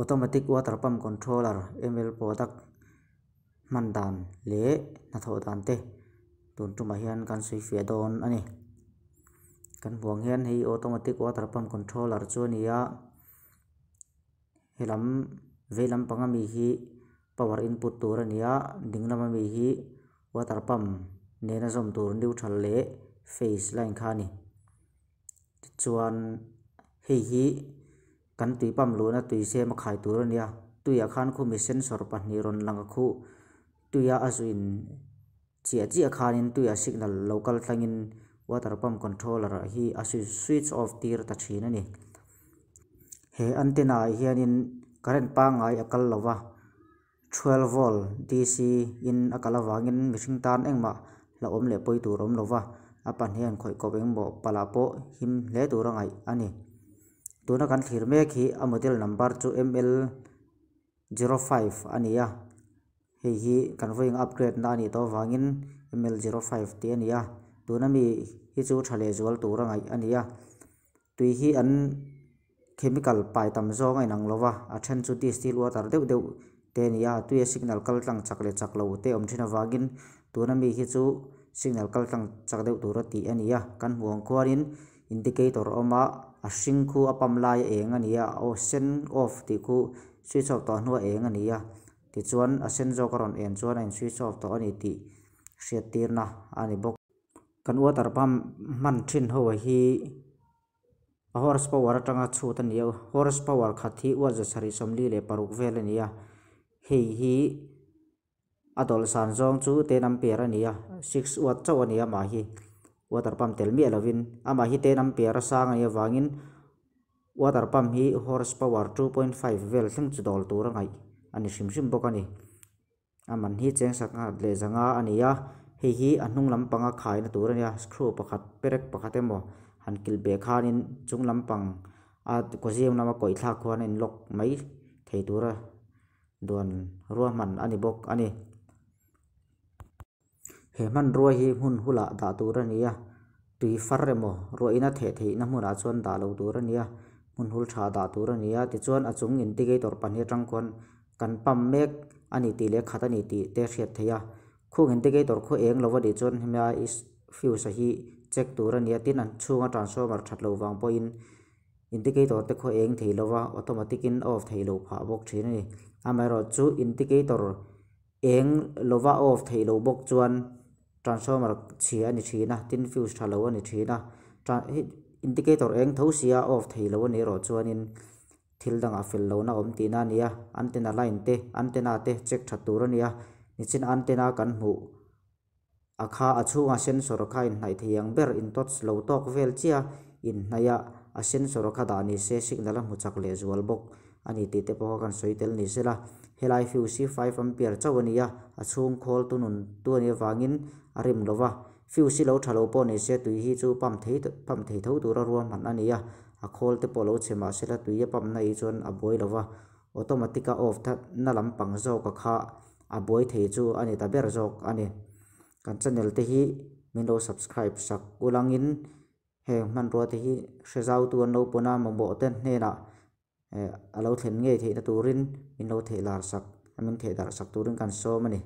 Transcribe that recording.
automatic water pump controller ml product man dan le na tho dan te tun tuma hian kan sui fe don ani à kan buang hian hei automatic water pump controller chu nia helam velam panga mi hi power input tur ania dinglama mi hi water pump nena zom tur neutral le face line khani chuan hei hi kan tui pam lu na tui se ma khai tu ra ya tui a khan khu mi sensor pahni ron langa khu tui a azuin chia chi a khan in tui a signal local tlangin water pump controller hi a switch off tir ta thin ani he antenna hianin current pa ngai akal lova 12 volt DC in akalawangin mihring tan engma la om le poi turom lova apan hian khoi ko beng bo palapo him le turangai ani tuna kan thlir mek hi a model number chu ml 05 ania hei hi kan voing upgrade na ani to wangin ml 05 te ania tuna mi hi chu thale zual turangai ania tui hi an chemical pai tam zong ai nang lova a then chu ti steel water deuh deuh te ania tui signal kal tlang chak le chak lo te om thina wangin tuna mi hi chu signal kal tlang chak deuh tura ti ania kan huang khuarin indicator oma a hring khu a pam lai eng ani a o sen off ti khu switch off tawh hnua eng ani a ti chuan a sen zawk a rawn en chuan a in switch off tawh ani tih hriat tirna ani bawk kan water pump man thin ho hi a horse power atanga chhut ani a horse power khathi waza sari somli le paruk vel ani a hei hi adol san zong chu te nam per ani a 6 watt chaw ani a ma hi water pump tel mi alawin ama hi tenam nam pe ra sa nga yawangin water pump hi horse power 2.5 vel thing chu dol tur ngai ani shim shim bokani ama ni cheng sak nga le zanga ani ya he hi anung lam panga khai na tur ya screw pakhat perek pakhat emo han kil be khanin chung lam pang a ko jem na ma koi thak khuan in lok mai thei tur ra don ruah man ani bok ani เหมันรัวฮีหุ่นหุ่นละตาตูรนี้ตีฟาร์เรมรัวอินาเหตุที่น้ำมันอาชวนตาลูตูรนี้หุ่นหุ่นชาตาตูรนี้ที่ชวนอาจุงอินทิเกตอร์ปัญญาจังคนกันปั๊มเมกอันนี้ตีเล็กขัดอันนี้ตีเตะเสียทียาคู่อินทิเกตอร์คู่เองเราว่าติดชวนเฮมยาอิสฟิวสหีเจ็กตูรนี้ที่นั่นช่วงอัตราสอบนมาชัดเราวางปอนอินทิเกตอร์ตะคู่เองที่เราว่าอัตโนมัติกินออฟถีเราผ่าบชีนี่อเมริกาชูอินทิเกตอร์เองเราว่าออฟถีเราบกชวน transformer chhi ani na tin fuse tha lo ani thina indicator eng tho sia off thei lo ani ro chuanin thil dang a fel lo na om tina nia antenna line te antenna te check tha tur ania nichin antenna kan hmu akha achunga sensor kha in hnai theiang ber in tot lo tok vel chia in hnaya a sensor kha da ni se signal a mu chak le zual bok ani ti te pawh kan soitel ni sela helai fiu si 5 ampere chawania a chung khol tunun tu ne wangin arim lova fiu si lo thalo po ne se tui hi chu pam thei pam thei tho tura ruam han ania a khol te polo chema sela tui pam na i chon a boi lova automatic a off tha na lam pang zo ka kha a boi thei chu ani ta ber jok ani kan channel te hi min lo subscribe sak ulangin he man ro te hi sejau tu an lo pona mambo ten hne na เอ่อเราเห็นไงเทตัวรินมินเราเทลาสักมันเทลาสักตัวรินกันโซ่มันนี่